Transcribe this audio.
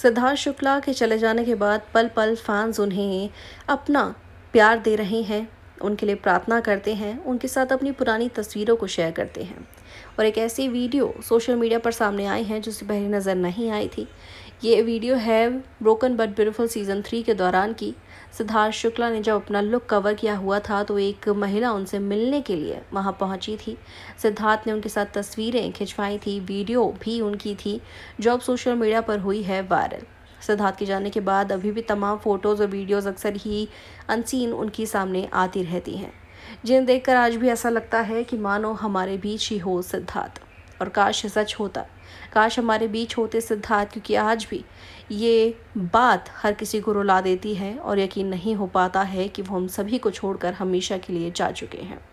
सिद्धार्थ शुक्ला के चले जाने के बाद पल पल फैंस उन्हें अपना प्यार दे रहे हैं उनके लिए प्रार्थना करते हैं उनके साथ अपनी पुरानी तस्वीरों को शेयर करते हैं और एक ऐसी वीडियो सोशल मीडिया पर सामने आई है जिससे पहले नज़र नहीं आई थी ये वीडियो है Broken But Beautiful season three के दौरान की सिद्धार्थ शुक्ला ने जब अपना लुक कवर किया हुआ था तो एक महिला उनसे मिलने के लिए वहाँ पहुँची थी सिद्धार्थ ने उनके साथ तस्वीरें खिंचवाई थी वीडियो भी उनकी थी जो अब सोशल मीडिया पर हुई है वायरल सिद्धार्थ के जाने के बाद अभी भी तमाम फ़ोटोज़ और वीडियोज़ अक्सर ही अनसीन उनके सामने आती रहती हैं जिन्हें देखकर आज भी ऐसा लगता है कि मानो हमारे बीच ही हो सिद्धार्थ और काश सच होता काश हमारे बीच होते सिद्धार्थ क्योंकि आज भी ये बात हर किसी को रुला देती है और यकीन नहीं हो पाता है कि वो हम सभी को छोड़कर हमेशा के लिए जा चुके हैं